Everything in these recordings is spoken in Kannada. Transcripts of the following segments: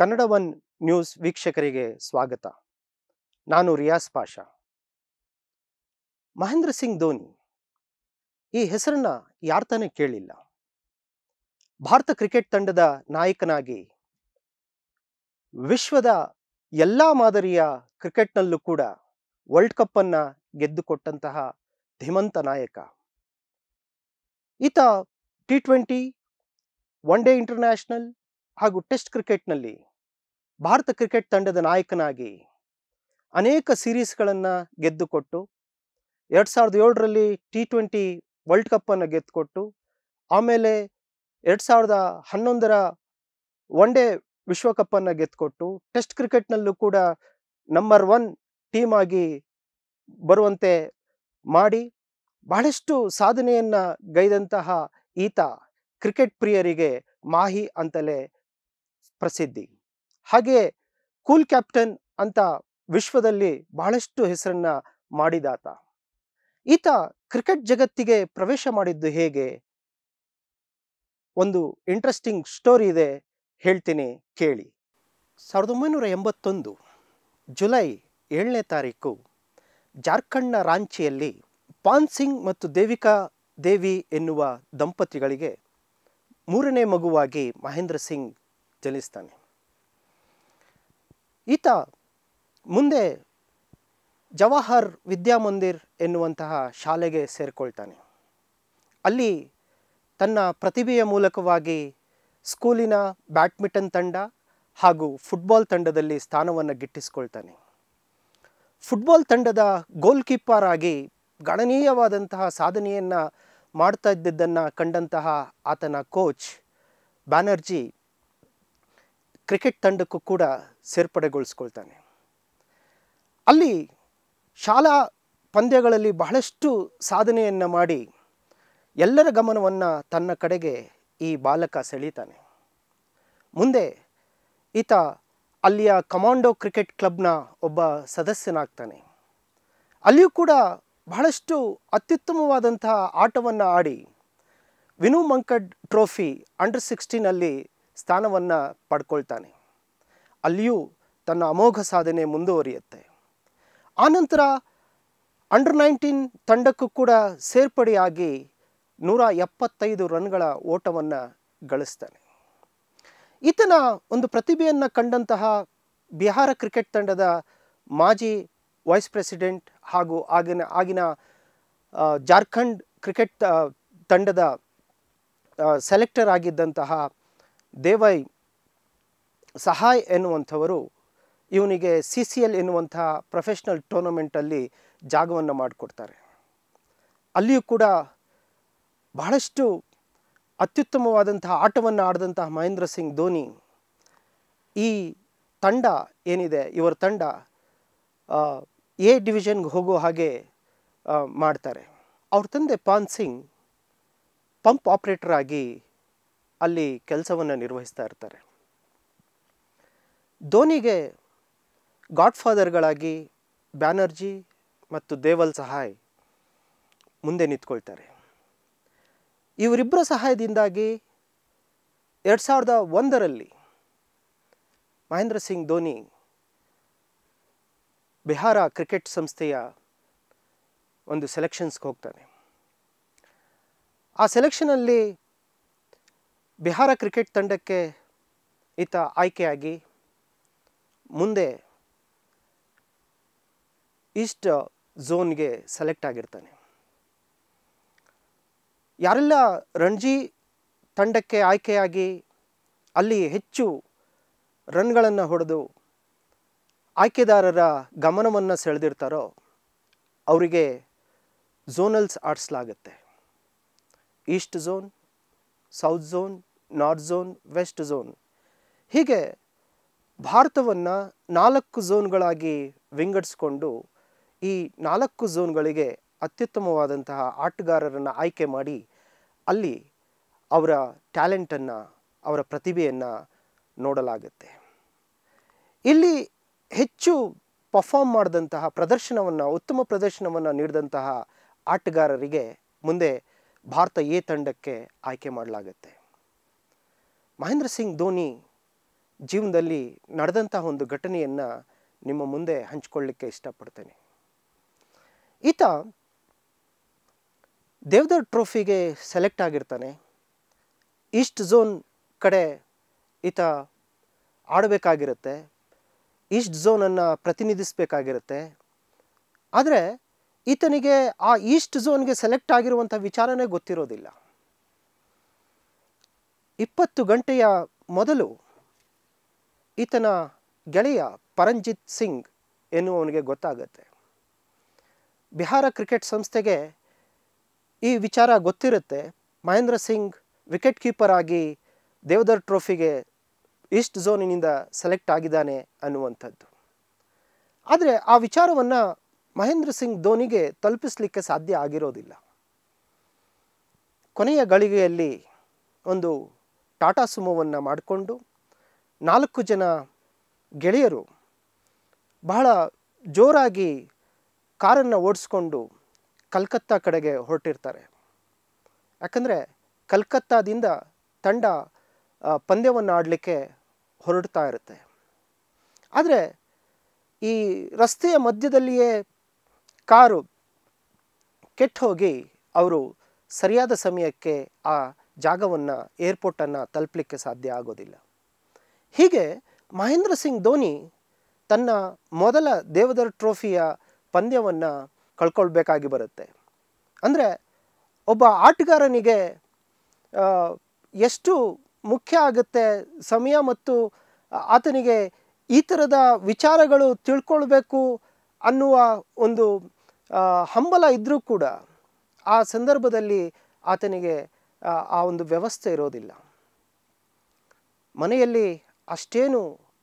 ಕನ್ನಡ ಒನ್ ನ್ಯೂಸ್ ವೀಕ್ಷಕರಿಗೆ ಸ್ವಾಗತ ನಾನು ರಿಯಾಸ್ ಪಾಷಾ ಮಹೇಂದ್ರ ಸಿಂಗ್ ಧೋನಿ ಈ ಹೆಸರನ್ನ ಯಾರ್ತಾನೆ ಕೇಳಿಲ್ಲ ಭಾರತ ಕ್ರಿಕೆಟ್ ತಂಡದ ನಾಯಕನಾಗಿ ವಿಶ್ವದ ಎಲ್ಲ ಮಾದರಿಯ ಕ್ರಿಕೆಟ್ನಲ್ಲೂ ಕೂಡ ವರ್ಲ್ಡ್ ಕಪ್ ಅನ್ನ ಗೆದ್ದುಕೊಟ್ಟಂತಹ ಧೀಮಂತ ನಾಯಕ ಈತ T twenty one day international ಹಾಗೂ ಟೆಸ್ಟ್ ಕ್ರಿಕೆಟ್ನಲ್ಲಿ ಭಾರತ ಕ್ರಿಕೆಟ್ ತಂಡದ ನಾಯಕನಾಗಿ ಅನೇಕ ಸೀರೀಸ್ಗಳನ್ನು ಗೆದ್ದುಕೊಟ್ಟು ಎರಡು ಸಾವಿರದ ಏಳರಲ್ಲಿ ಟಿ ಟ್ವೆಂಟಿ ವರ್ಲ್ಡ್ ಕಪ್ಪನ್ನು ಗೆದ್ದುಕೊಟ್ಟು ಆಮೇಲೆ ಎರಡು ಸಾವಿರದ ಹನ್ನೊಂದರ ಒನ್ ಡೇ ವಿಶ್ವಕಪ್ಪನ್ನು ಗೆದ್ದುಕೊಟ್ಟು ಟೆಸ್ಟ್ ಕ್ರಿಕೆಟ್ನಲ್ಲೂ ಕೂಡ ನಂಬರ್ ಒನ್ ಟೀಮ್ ಆಗಿ ಬರುವಂತೆ ಮಾಡಿ ಬಹಳಷ್ಟು ಸಾಧನೆಯನ್ನು ಗೈದಂತಹ ಈತ ಕ್ರಿಕೆಟ್ ಪ್ರಿಯರಿಗೆ ಮಾಹಿ ಅಂತಲೇ ಪ್ರಸಿದ್ಧಿ ಹಾಗೆ ಕೂಲ್ ಕ್ಯಾಪ್ಟನ್ ಅಂತ ವಿಶ್ವದಲ್ಲಿ ಬಹಳಷ್ಟು ಹೆಸರನ್ನ ಮಾಡಿದಾತ ಈತ ಕ್ರಿಕೆಟ್ ಜಗತ್ತಿಗೆ ಪ್ರವೇಶ ಮಾಡಿದ್ದು ಹೇಗೆ ಒಂದು ಇಂಟ್ರೆಸ್ಟಿಂಗ್ ಸ್ಟೋರಿ ಇದೆ ಹೇಳ್ತೀನಿ ಕೇಳಿ ಸಾವಿರದ ಒಂಬೈನೂರ ಎಂಬತ್ತೊಂದು ಜುಲೈ ಏಳನೇ ತಾರೀಕು ಜಾರ್ಖಂಡ್ನ ರಾಂಚಿಯಲ್ಲಿ ಪಾನ್ ಸಿಂಗ್ ಮತ್ತು ದೇವಿಕಾ ದೇವಿ ಎನ್ನುವ ದಂಪತಿಗಳಿಗೆ ಮೂರನೇ ಮಗುವಾಗಿ ಮಹೇಂದ್ರ ಸಿಂಗ್ ಜನಿಸ್ತಾನೆ ಈತ ಮುಂದೆ ಜವಾಹರ್ ವಿದ್ಯಾಮಂದಿರ್ ಎನ್ನುವಂತಹ ಶಾಲೆಗೆ ಸೇರಿಕೊಳ್ತಾನೆ ಅಲ್ಲಿ ತನ್ನ ಪ್ರತಿಭೆಯ ಮೂಲಕವಾಗಿ ಸ್ಕೂಲಿನ ಬ್ಯಾಡ್ಮಿಂಟನ್ ತಂಡ ಹಾಗೂ ಫುಟ್ಬಾಲ್ ತಂಡದಲ್ಲಿ ಸ್ಥಾನವನ್ನು ಗಿಟ್ಟಿಸ್ಕೊಳ್ತಾನೆ ಫುಟ್ಬಾಲ್ ತಂಡದ ಗೋಲ್ ಕೀಪರ್ ಆಗಿ ಗಣನೀಯವಾದಂತಹ ಸಾಧನೆಯನ್ನು ಮಾಡ್ತಾ ಇದ್ದಿದ್ದನ್ನು ಕಂಡಂತಹ ಆತನ ಕೋಚ್ ಬ್ಯಾನರ್ಜಿ ಕ್ರಿಕೆಟ್ ತಂಡಕ್ಕೂ ಕೂಡ ಸೇರ್ಪಡೆಗೊಳಿಸ್ಕೊಳ್ತಾನೆ ಅಲ್ಲಿ ಶಾಲಾ ಪಂದ್ಯಗಳಲ್ಲಿ ಬಹಳಷ್ಟು ಸಾಧನೆಯನ್ನು ಮಾಡಿ ಎಲ್ಲರ ಗಮನವನ್ನು ತನ್ನ ಕಡೆಗೆ ಈ ಬಾಲಕ ಸೆಳೀತಾನೆ ಮುಂದೆ ಈತ ಅಲ್ಲಿಯ ಕಮಾಂಡೋ ಕ್ರಿಕೆಟ್ ಕ್ಲಬ್ನ ಒಬ್ಬ ಸದಸ್ಯನಾಗ್ತಾನೆ ಅಲ್ಲಿಯೂ ಕೂಡ ಬಹಳಷ್ಟು ಅತ್ಯುತ್ತಮವಾದಂತಹ ಆಟವನ್ನು ಆಡಿ ವಿನು ಮಂಕಡ್ ಟ್ರೋಫಿ ಅಂಡರ್ ಸಿಕ್ಸ್ಟೀನಲ್ಲಿ ಸ್ಥಾನವನ್ನು ಪಡ್ಕೊಳ್ತಾನೆ ಅಲ್ಲಿಯೂ ತನ್ನ ಅಮೋಘ ಸಾಧನೆ ಮುಂದುವರಿಯುತ್ತೆ ಆನಂತರ ಅಂಡರ್ ನೈನ್ಟೀನ್ ತಂಡಕ್ಕೂ ಕೂಡ ಸೇರ್ಪಡೆಯಾಗಿ ನೂರ ಎಪ್ಪತ್ತೈದು ರನ್ಗಳ ಓಟವನ್ನು ಗಳಿಸ್ತಾನೆ ಈತನ ಒಂದು ಪ್ರತಿಭೆಯನ್ನು ಕಂಡಂತಹ ಬಿಹಾರ ಕ್ರಿಕೆಟ್ ತಂಡದ ಮಾಜಿ ವೈಸ್ ಪ್ರೆಸಿಡೆಂಟ್ ಹಾಗೂ ಆಗಿನ ಆಗಿನ ಜಾರ್ಖಂಡ್ ಕ್ರಿಕೆಟ್ ತಂಡದ ಸೆಲೆಕ್ಟರ್ ಆಗಿದ್ದಂತಹ ದೇವೈ ಸಹಾಯ್ ಎನ್ನುವಂಥವರು ಇವನಿಗೆ ಸಿ ಸಿ ಎಲ್ ಎನ್ನುವಂಥ ಪ್ರೊಫೆಷ್ನಲ್ ಟೂರ್ನಮೆಂಟಲ್ಲಿ ಜಾಗವನ್ನು ಮಾಡಿಕೊಡ್ತಾರೆ ಅಲ್ಲಿಯೂ ಕೂಡ ಬಹಳಷ್ಟು ಅತ್ಯುತ್ತಮವಾದಂಥ ಆಟವನ್ನು ಆಡಿದಂತಹ ಮಹೇಂದ್ರ ಸಿಂಗ್ ಧೋನಿ ಈ ತಂಡ ಏನಿದೆ ಇವರ ತಂಡ ಎ ಡಿವಿಷನ್ಗೆ ಹೋಗೋ ಹಾಗೆ ಮಾಡ್ತಾರೆ ಅವ್ರ ತಂದೆ ಪಾನ್ ಸಿಂಗ್ ಪಂಪ್ ಆಪ್ರೇಟರ್ ಆಗಿ ಅಲ್ಲಿ ಕೆಲಸವನ್ನು ನಿರ್ವಹಿಸ್ತಾ ಇರ್ತಾರೆ ಧೋನಿಗೆ ಗಾಡ್ಫಾದರ್ಗಳಾಗಿ ಬ್ಯಾನರ್ಜಿ ಮತ್ತು ದೇವಲ್ ಸಹಾಯ್ ಮುಂದೆ ನಿಂತ್ಕೊಳ್ತಾರೆ ಇವರಿಬ್ಬರ ಸಹಾಯದಿಂದಾಗಿ ಎರಡು ಸಾವಿರದ ಒಂದರಲ್ಲಿ ಮಹೇಂದ್ರ ಸಿಂಗ್ ಧೋನಿ ಬಿಹಾರ ಕ್ರಿಕೆಟ್ ಸಂಸ್ಥೆಯ ಒಂದು ಸೆಲೆಕ್ಷನ್ಸ್ಗೆ ಹೋಗ್ತಾನೆ ಆ ಸೆಲೆಕ್ಷನಲ್ಲಿ ಬಿಹಾರ ಕ್ರಿಕೆಟ್ ತಂಡಕ್ಕೆ ಈತ ಆಯ್ಕೆಯಾಗಿ ಮುಂದೆ ಈಸ್ಟ್ ಝೋನ್ಗೆ ಸೆಲೆಕ್ಟ್ ಆಗಿರ್ತಾನೆ ಯಾರೆಲ್ಲ ರಣಜಿ ತಂಡಕ್ಕೆ ಆಯ್ಕೆಯಾಗಿ ಅಲ್ಲಿ ಹೆಚ್ಚು ರನ್ಗಳನ್ನು ಹೊಡೆದು ಆಯ್ಕೆದಾರರ ಗಮನವನ್ನು ಸೆಳೆದಿರ್ತಾರೋ ಅವರಿಗೆ ಝೋನಲ್ಸ್ ಆಡಿಸ್ಲಾಗತ್ತೆ east zone south zone north zone west zone ಹೀಗೆ ಭಾರತವನ್ನು ನಾಲ್ಕು ಝೋನ್ಗಳಾಗಿ ವಿಂಗಡಿಸ್ಕೊಂಡು ಈ ನಾಲ್ಕು ಝೋನ್ಗಳಿಗೆ ಅತ್ಯುತ್ತಮವಾದಂತಹ ಆಟಗಾರರನ್ನು ಆಯ್ಕೆ ಮಾಡಿ ಅಲ್ಲಿ ಅವರ ಟ್ಯಾಲೆಂಟನ್ನು ಅವರ ಪ್ರತಿಭೆಯನ್ನು ನೋಡಲಾಗುತ್ತೆ ಇಲ್ಲಿ ಹೆಚ್ಚು ಪರ್ಫಾರ್ಮ್ ಮಾಡಿದಂತಹ ಪ್ರದರ್ಶನವನ್ನು ಉತ್ತಮ ಪ್ರದರ್ಶನವನ್ನು ನೀಡಿದಂತಹ ಆಟಗಾರರಿಗೆ ಮುಂದೆ ಭಾರತ ಎ ತಂಡಕ್ಕೆ ಆಯ್ಕೆ ಮಾಡಲಾಗುತ್ತೆ ಮಹೇಂದ್ರ ಸಿಂಗ್ ಧೋನಿ ಜೀವನದಲ್ಲಿ ನಡೆದಂತಹ ಒಂದು ಘಟನೆಯನ್ನು ನಿಮ್ಮ ಮುಂದೆ ಹಂಚಿಕೊಳ್ಳಿಕ್ಕೆ ಇಷ್ಟಪಡ್ತೇನೆ ಈತ ದೇವದರ್ ಟ್ರೋಫಿಗೆ ಸೆಲೆಕ್ಟ್ ಆಗಿರ್ತಾನೆ ಈಸ್ಟ್ ಝೋನ್ ಕಡೆ ಈತ ಆಡಬೇಕಾಗಿರುತ್ತೆ ಈಸ್ಟ್ ಝೋನನ್ನು ಪ್ರತಿನಿಧಿಸಬೇಕಾಗಿರುತ್ತೆ ಆದರೆ ಈತನಿಗೆ ಆ ಈಸ್ಟ್ ಝೋನ್ಗೆ ಸೆಲೆಕ್ಟ್ ಆಗಿರುವಂಥ ವಿಚಾರನೇ ಗೊತ್ತಿರೋದಿಲ್ಲ ಇಪ್ಪತ್ತು ಗಂಟೆಯ ಮೊದಲು ಈತನ ಗೆಳೆಯ ಪರಂಜಿತ್ ಸಿಂಗ್ ಎನ್ನುವನಿಗೆ ಗೊತ್ತಾಗತ್ತೆ ಬಿಹಾರ ಕ್ರಿಕೆಟ್ ಸಂಸ್ಥೆಗೆ ಈ ವಿಚಾರ ಗೊತ್ತಿರುತ್ತೆ ಮಹೇಂದ್ರ ಸಿಂಗ್ ವಿಕೆಟ್ ಕೀಪರ್ ಆಗಿ ದೇವದರ್ ಟ್ರೋಫಿಗೆ ಈಸ್ಟ್ ಝೋನಿನಿಂದ ಸೆಲೆಕ್ಟ್ ಆಗಿದ್ದಾನೆ ಅನ್ನುವಂಥದ್ದು ಆದರೆ ಆ ವಿಚಾರವನ್ನು ಮಹೇಂದ್ರ ಸಿಂಗ್ ಧೋನಿಗೆ ತಲುಪಿಸಲಿಕ್ಕೆ ಸಾಧ್ಯ ಆಗಿರೋದಿಲ್ಲ ಕೊನೆಯ ಗಳಿಗೆಯಲ್ಲಿ ಒಂದು ಟಾಟಾ ಸುಮೋವನ್ನು ಮಾಡಿಕೊಂಡು ನಾಲ್ಕು ಜನ ಗೆಳೆಯರು ಬಹಳ ಜೋರಾಗಿ ಕಾರನ್ನು ಓಡಿಸ್ಕೊಂಡು ಕಲ್ಕತ್ತಾ ಕಡೆಗೆ ಹೊರಟಿರ್ತಾರೆ ಯಾಕಂದರೆ ಕಲ್ಕತ್ತಾದಿಂದ ತಂಡ ಪಂದ್ಯವನ್ನು ಆಡಲಿಕ್ಕೆ ಹೊರಡ್ತಾ ಇರುತ್ತೆ ಆದರೆ ಈ ರಸ್ತೆಯ ಮಧ್ಯದಲ್ಲಿಯೇ ಕಾರು ಕೆಟ್ಟ ಹೋಗಿ ಅವರು ಸರಿಯಾದ ಸಮಯಕ್ಕೆ ಆ ಜಾಗವನ್ನು ಏರ್ಪೋರ್ಟನ್ನು ತಲುಪಲಿಕ್ಕೆ ಸಾಧ್ಯ ಆಗೋದಿಲ್ಲ ಹೀಗೆ ಮಹೇಂದ್ರ ಸಿಂಗ್ ಧೋನಿ ತನ್ನ ಮೊದಲ ದೇವದರ್ ಟ್ರೋಫಿಯ ಪಂದ್ಯವನ್ನು ಕಳ್ಕೊಳ್ಬೇಕಾಗಿ ಬರುತ್ತೆ ಅಂದರೆ ಒಬ್ಬ ಆಟಗಾರನಿಗೆ ಎಷ್ಟು ಮುಖ್ಯ ಆಗುತ್ತೆ ಸಮಯ ಮತ್ತು ಆತನಿಗೆ ಈ ಥರದ ವಿಚಾರಗಳು ತಿಳ್ಕೊಳ್ಬೇಕು ಅನ್ನುವ ಒಂದು ಹಂಬಲ ಇದ್ದರೂ ಕೂಡ ಆ ಸಂದರ್ಭದಲ್ಲಿ ಆತನಿಗೆ ಆ ಒಂದು ವ್ಯವಸ್ಥೆ ಇರೋದಿಲ್ಲ ಮನೆಯಲ್ಲಿ ಅಷ್ಟೇನು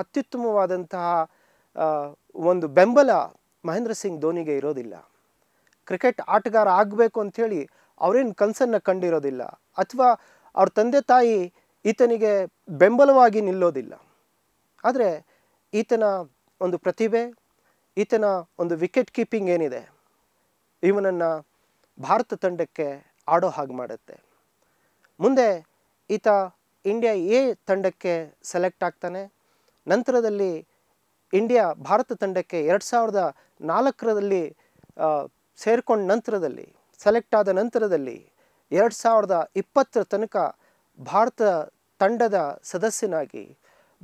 ಅತ್ಯುತ್ತಮವಾದಂತಹ ಒಂದು ಬೆಂಬಲ ಮಹೇಂದ್ರ ಸಿಂಗ್ ಧೋನಿಗೆ ಇರೋದಿಲ್ಲ ಕ್ರಿಕೆಟ್ ಆಟಗಾರ ಆಗಬೇಕು ಅಂಥೇಳಿ ಅವರೇನು ಕನಸನ್ನು ಕಂಡಿರೋದಿಲ್ಲ ಅಥವಾ ಅವ್ರ ತಂದೆ ತಾಯಿ ಈತನಿಗೆ ಬೆಂಬಲವಾಗಿ ನಿಲ್ಲೋದಿಲ್ಲ ಆದರೆ ಈತನ ಒಂದು ಪ್ರತಿಭೆ ಈತನ ಒಂದು ವಿಕೆಟ್ ಕೀಪಿಂಗ್ ಏನಿದೆ ಇವನನ್ನು ಭಾರತ ತಂಡಕ್ಕೆ ಆಡೋ ಹಾಗೆ ಮಾಡುತ್ತೆ ಮುಂದೆ ಈತ ಇಂಡಿಯಾ ಎ ತಂಡಕ್ಕೆ ಸೆಲೆಕ್ಟ್ ಆಗ್ತಾನೆ ನಂತರದಲ್ಲಿ ಇಂಡಿಯಾ ಭಾರತ ತಂಡಕ್ಕೆ ಎರಡು ಸಾವಿರದ ನಾಲ್ಕರಲ್ಲಿ ಸೇರ್ಕೊಂಡ ನಂತರದಲ್ಲಿ ಸೆಲೆಕ್ಟ್ ಆದ ನಂತರದಲ್ಲಿ ಎರಡು ಸಾವಿರದ ಇಪ್ಪತ್ತರ ತನಕ ಭಾರತ ತಂಡದ ಸದಸ್ಯನಾಗಿ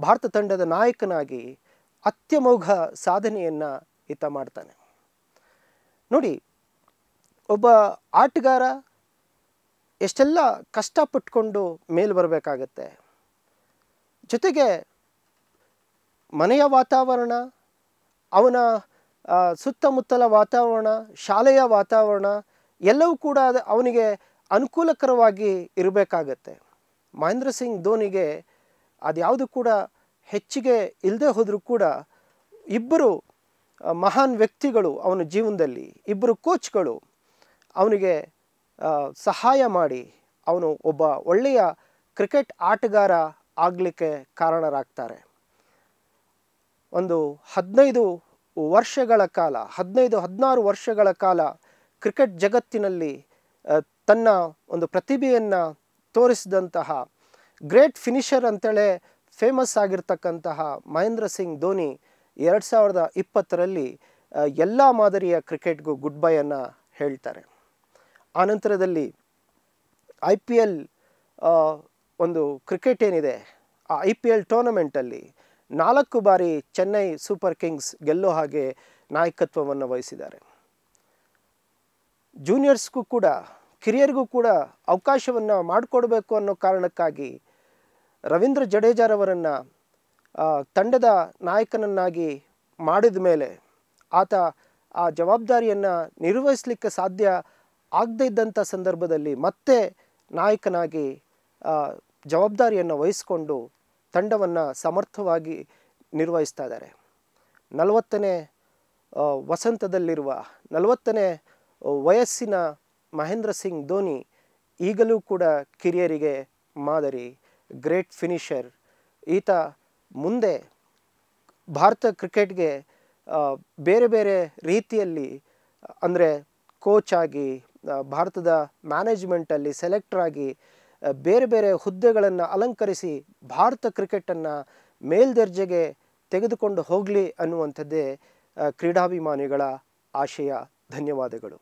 ಭಾರತ ತಂಡದ ನಾಯಕನಾಗಿ ಅತ್ಯಮೋಘ ಸಾಧನೆಯನ್ನು ಈತ ಮಾಡ್ತಾನೆ ನೋಡಿ ಒಬ್ಬ ಆಟಗಾರ ಎಷ್ಟೆಲ್ಲ ಕಷ್ಟಪಟ್ಕೊಂಡು ಮೇಲೆ ಬರಬೇಕಾಗತ್ತೆ ಜೊತೆಗೆ ಮನೆಯ ವಾತಾವರಣ ಅವನ ಸುತ್ತಮುತ್ತಲ ವಾತಾವರಣ ಶಾಲೆಯ ವಾತಾವರಣ ಎಲ್ಲವೂ ಕೂಡ ಅವನಿಗೆ ಅನುಕೂಲಕರವಾಗಿ ಇರಬೇಕಾಗತ್ತೆ ಮಹೇಂದ್ರ ಸಿಂಗ್ ಧೋನಿಗೆ ಅದ್ಯಾವುದು ಕೂಡ ಹೆಚ್ಚಿಗೆ ಇಲ್ಲದೆ ಹೋದರೂ ಕೂಡ ಇಬ್ಬರು ಮಹಾನ್ ವ್ಯಕ್ತಿಗಳು ಅವನ ಜೀವನದಲ್ಲಿ ಇಬ್ಬರು ಕೋಚ್ಗಳು ಅವನಿಗೆ ಸಹಾಯ ಮಾಡಿ ಅವನು ಒಬ್ಬ ಒಳ್ಳೆಯ ಕ್ರಿಕೆಟ್ ಆಟಗಾರ ಆಗಲಿಕ್ಕೆ ಕಾರಣರಾಗ್ತಾರೆ ಒಂದು ಹದಿನೈದು ವರ್ಷಗಳ ಕಾಲ ಹದಿನೈದು ಹದಿನಾರು ವರ್ಷಗಳ ಕಾಲ ಕ್ರಿಕೆಟ್ ಜಗತ್ತಿನಲ್ಲಿ ತನ್ನ ಒಂದು ಪ್ರತಿಭೆಯನ್ನು ತೋರಿಸಿದಂತಹ ಗ್ರೇಟ್ ಫಿನಿಷರ್ ಅಂತೇಳಿ ಫೇಮಸ್ ಆಗಿರ್ತಕ್ಕಂತಹ ಮಹೇಂದ್ರ ಸಿಂಗ್ ಧೋನಿ ಎರಡು ಸಾವಿರದ ಇಪ್ಪತ್ತರಲ್ಲಿ ಎಲ್ಲ ಮಾದರಿಯ ಕ್ರಿಕೆಟ್ಗೂ ಗುಡ್ ಬೈಯನ್ನು ಹೇಳ್ತಾರೆ ಆನಂತರದಲ್ಲಿ ಐ ಪಿ ಎಲ್ ಒಂದು ಕ್ರಿಕೆಟ್ ಏನಿದೆ ಆ ಐ ಪಿ ಎಲ್ ಟೂರ್ನಮೆಂಟಲ್ಲಿ ನಾಲ್ಕು ಬಾರಿ ಚೆನ್ನೈ ಸೂಪರ್ ಕಿಂಗ್ಸ್ ಗೆಲ್ಲೋ ಹಾಗೆ ನಾಯಕತ್ವವನ್ನು ವಹಿಸಿದ್ದಾರೆ ಜೂನಿಯರ್ಸ್ಗೂ ಕೂಡ ಕಿರಿಯರ್ಗೂ ಕೂಡ ಅವಕಾಶವನ್ನು ಮಾಡಿಕೊಡಬೇಕು ಅನ್ನೋ ಕಾರಣಕ್ಕಾಗಿ ರವೀಂದ್ರ ಜಡೇಜಾರವರನ್ನು ತಂಡದ ನಾಯಕನನ್ನಾಗಿ ಮಾಡಿದ ಮೇಲೆ ಆತ ಆ ಜವಾಬ್ದಾರಿಯನ್ನು ನಿರ್ವಹಿಸಲಿಕ್ಕೆ ಸಾಧ್ಯ ಆಗದೇ ಇದ್ದಂಥ ಸಂದರ್ಭದಲ್ಲಿ ಮತ್ತೆ ನಾಯಕನಾಗಿ ಜವಾಬ್ದಾರಿಯನ್ನು ವಹಿಸಿಕೊಂಡು ತಂಡವನ್ನು ಸಮರ್ಥವಾಗಿ ನಿರ್ವಹಿಸ್ತಾ ಇದ್ದಾರೆ ನಲವತ್ತನೇ ವಸಂತದಲ್ಲಿರುವ ನಲವತ್ತನೇ ವಯಸ್ಸಿನ ಮಹೇಂದ್ರ ಸಿಂಗ್ ಧೋನಿ ಈಗಲೂ ಕೂಡ ಕಿರಿಯರಿಗೆ ಮಾದರಿ ಗ್ರೇಟ್ ಫಿನಿಷರ್ ಈತ ಮುಂದೆ ಭಾರತ ಕ್ರಿಕೆಟ್ಗೆ ಬೇರೆ ಬೇರೆ ರೀತಿಯಲ್ಲಿ ಅಂದರೆ ಕೋಚ್ ಆಗಿ ಭಾರತದ ಮ್ಯಾನೇಜ್ಮೆಂಟಲ್ಲಿ ಸೆಲೆಕ್ಟರ್ ಆಗಿ ಬೇರೆ ಬೇರೆ ಹುದ್ದೆಗಳನ್ನು ಅಲಂಕರಿಸಿ ಭಾರತ ಕ್ರಿಕೆಟನ್ನು ಮೇಲ್ದರ್ಜೆಗೆ ತೆಗೆದುಕೊಂಡು ಹೋಗಲಿ ಅನ್ನುವಂಥದ್ದೇ ಕ್ರೀಡಾಭಿಮಾನಿಗಳ ಆಶಯ ಧನ್ಯವಾದಗಳು